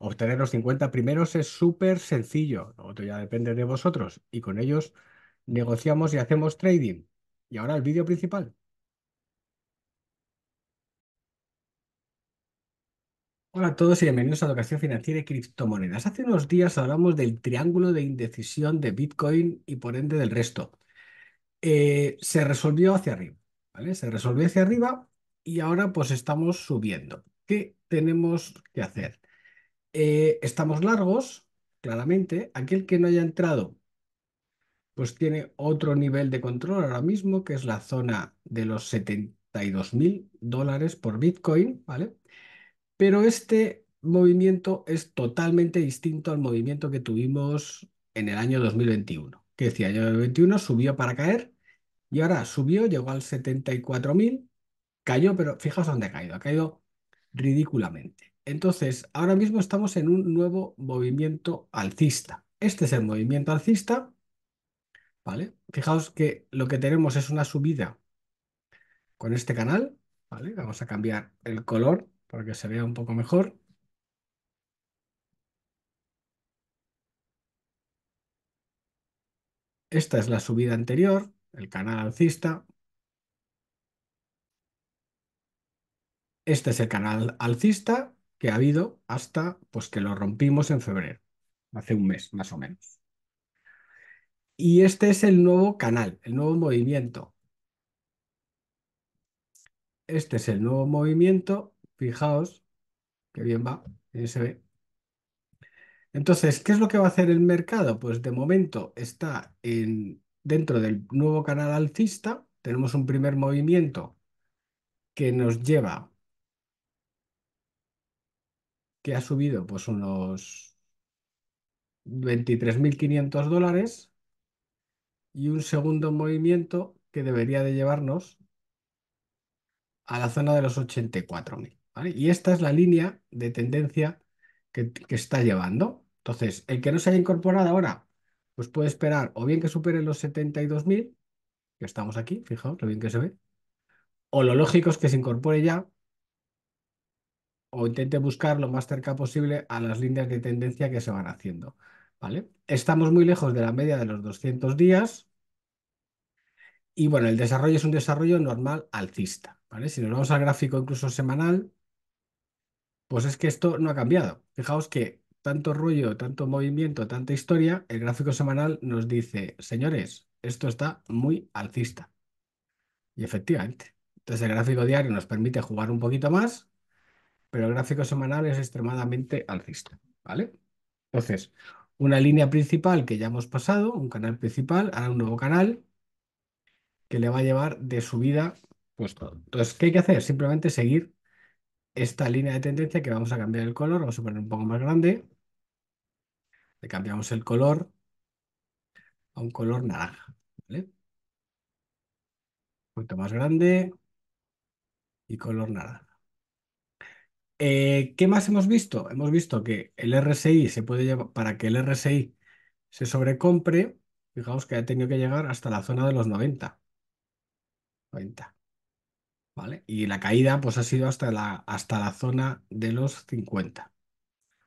Obtener los 50 primeros es súper sencillo, lo ya depende de vosotros y con ellos negociamos y hacemos trading. Y ahora el vídeo principal. Hola a todos y bienvenidos a Educación Financiera y Criptomonedas. Hace unos días hablamos del triángulo de indecisión de Bitcoin y por ende del resto. Eh, se resolvió hacia arriba, ¿vale? Se resolvió hacia arriba y ahora pues estamos subiendo. ¿Qué tenemos que hacer? Eh, estamos largos, claramente. Aquel que no haya entrado, pues tiene otro nivel de control ahora mismo, que es la zona de los 72.000 mil dólares por Bitcoin, ¿vale? Pero este movimiento es totalmente distinto al movimiento que tuvimos en el año 2021. Que decía, el año 2021 subió para caer y ahora subió, llegó al 74.000, cayó, pero fijaos dónde ha caído, ha caído ridículamente. Entonces, ahora mismo estamos en un nuevo movimiento alcista. Este es el movimiento alcista, ¿vale? Fijaos que lo que tenemos es una subida con este canal, ¿vale? Vamos a cambiar el color para que se vea un poco mejor. Esta es la subida anterior, el canal alcista. Este es el canal alcista que ha habido hasta pues, que lo rompimos en febrero, hace un mes más o menos. Y este es el nuevo canal, el nuevo movimiento. Este es el nuevo movimiento, fijaos que bien va, se ve. Entonces, ¿qué es lo que va a hacer el mercado? Pues de momento está en, dentro del nuevo canal alcista, tenemos un primer movimiento que nos lleva que ha subido pues unos 23.500 dólares y un segundo movimiento que debería de llevarnos a la zona de los 84.000. ¿vale? Y esta es la línea de tendencia que, que, está llevando. Entonces, el que no se haya incorporado ahora, pues puede esperar o bien que supere los 72.000, que estamos aquí, fijaos lo bien que se ve, o lo lógico es que se incorpore ya o intente buscar lo más cerca posible a las líneas de tendencia que se van haciendo. ¿vale? Estamos muy lejos de la media de los 200 días y bueno, el desarrollo es un desarrollo normal alcista. ¿vale? Si nos vamos al gráfico incluso semanal, pues es que esto no ha cambiado. Fijaos que tanto rollo, tanto movimiento, tanta historia, el gráfico semanal nos dice, señores, esto está muy alcista. Y efectivamente. Entonces el gráfico diario nos permite jugar un poquito más pero el gráfico semanal es extremadamente alcista, ¿vale? Entonces, una línea principal que ya hemos pasado, un canal principal, ahora un nuevo canal que le va a llevar de subida pues Entonces, ¿qué hay que hacer? Simplemente seguir esta línea de tendencia que vamos a cambiar el color, vamos a poner un poco más grande. Le cambiamos el color a un color naranja, ¿vale? Un poquito más grande y color naranja. Eh, ¿qué más hemos visto? Hemos visto que el RSI se puede llevar, para que el RSI se sobrecompre, fijaos que ha tenido que llegar hasta la zona de los 90. 90. ¿Vale? Y la caída pues ha sido hasta la, hasta la zona de los 50.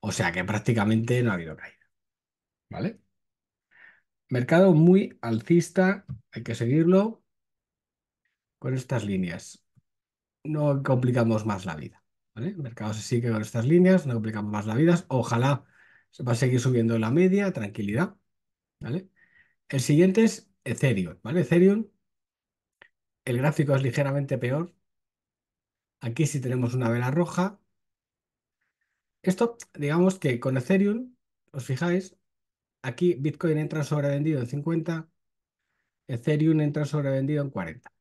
O sea que prácticamente no ha habido caída. ¿Vale? Mercado muy alcista, hay que seguirlo con estas líneas. No complicamos más la vida. ¿vale? El mercado se sigue con estas líneas, no complicamos más la vida. Ojalá se va a seguir subiendo la media, tranquilidad, ¿vale? El siguiente es Ethereum, ¿vale? Ethereum, el gráfico es ligeramente peor. Aquí sí tenemos una vela roja. Esto, digamos que con Ethereum, os fijáis, aquí Bitcoin entra sobrevendido en 50, Ethereum entra sobrevendido en 40.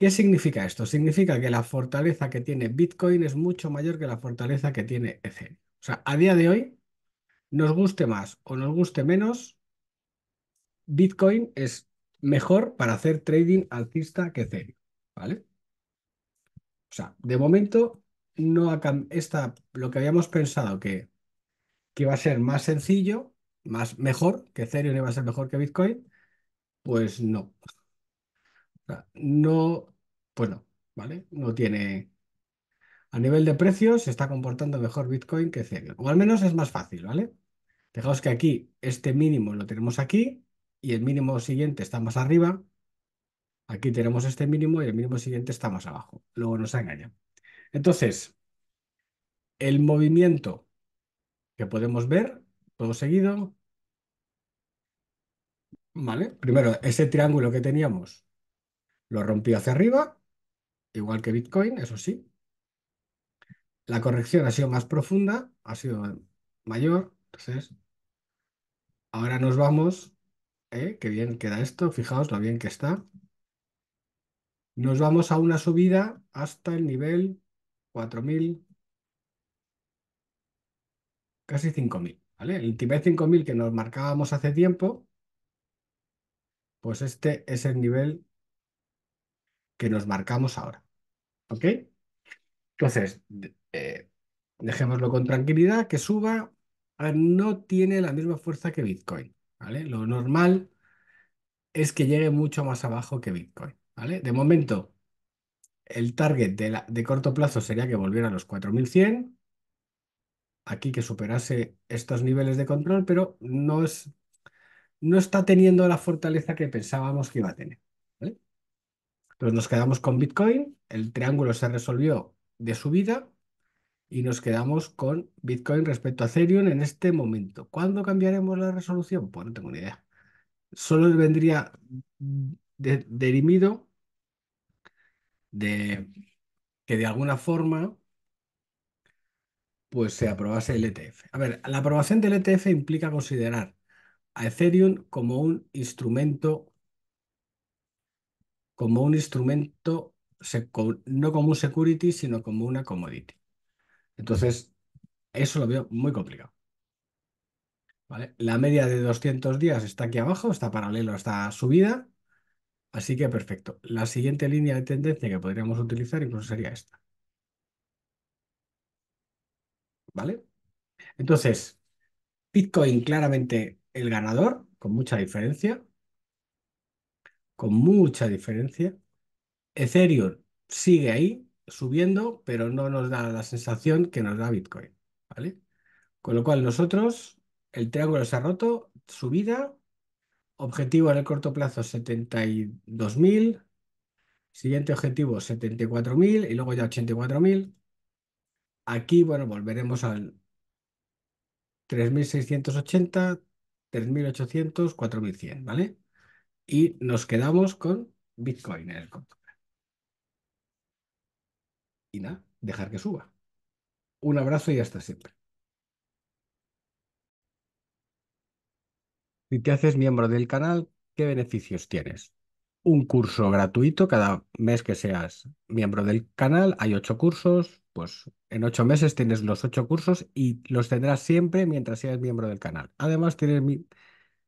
¿Qué significa esto? Significa que la fortaleza que tiene Bitcoin es mucho mayor que la fortaleza que tiene Ethereum. O sea, a día de hoy, nos guste más o nos guste menos, Bitcoin es mejor para hacer trading alcista que Ethereum, ¿vale? O sea, de momento, no lo que habíamos pensado que, que iba a ser más sencillo, más mejor, que Ethereum iba a ser mejor que Bitcoin, pues no. No, pues no, ¿vale? No tiene... A nivel de precios se está comportando mejor Bitcoin que Ethereum, o al menos es más fácil, ¿vale? Fijaos que aquí este mínimo lo tenemos aquí y el mínimo siguiente está más arriba. Aquí tenemos este mínimo y el mínimo siguiente está más abajo. Luego nos engaña. Entonces, el movimiento que podemos ver todo seguido, ¿vale? Primero, ese triángulo que teníamos lo rompió hacia arriba, igual que Bitcoin, eso sí. La corrección ha sido más profunda, ha sido mayor. Entonces, ahora nos vamos. ¿eh? Qué bien queda esto, fijaos lo bien que está. Nos vamos a una subida hasta el nivel 4000, casi 5000. ¿vale? El nivel 5000 que nos marcábamos hace tiempo, pues este es el nivel que nos marcamos ahora. ¿Ok? Entonces, eh, dejémoslo con tranquilidad, que suba, no tiene la misma fuerza que Bitcoin. ¿vale? Lo normal es que llegue mucho más abajo que Bitcoin. ¿vale? De momento, el target de, corto plazo sería que volviera a los 4100 aquí que superase estos niveles de control, pero no, es, no está teniendo la fortaleza que pensábamos que iba a tener. Entonces nos quedamos con Bitcoin, el triángulo se resolvió de subida y nos quedamos con Bitcoin respecto a Ethereum en este momento. ¿Cuándo cambiaremos la resolución? Pues no tengo ni idea. Solo vendría derimido de que de alguna forma pues se aprobase el ETF. A ver, la aprobación del ETF implica considerar a Ethereum como un instrumento como un instrumento, no como un security, sino como una commodity. Entonces, eso lo veo muy complicado. ¿Vale? La media de 200 días está aquí abajo, está paralelo a esta subida, así que perfecto. La siguiente línea de tendencia que podríamos utilizar incluso sería esta. ¿Vale? Entonces, Bitcoin claramente el ganador, con mucha diferencia con mucha diferencia. Ethereum sigue ahí, subiendo, pero no nos da la sensación que nos da Bitcoin, ¿vale? Con lo cual nosotros, el triángulo se ha roto, subida, objetivo en el corto plazo 72.000, siguiente objetivo 74.000 y luego ya 84.000. Aquí, bueno, volveremos al 3.680, 3.800, 4.100, ¿vale? y nos quedamos con Bitcoin en el control. Y nada, dejar que suba. Un abrazo y hasta siempre. Si te haces miembro del canal, ¿qué beneficios tienes? Un curso gratuito cada mes que seas miembro del canal. Hay ocho cursos, pues en ocho meses tienes los ocho cursos y los tendrás siempre mientras seas miembro del canal. Además, tienes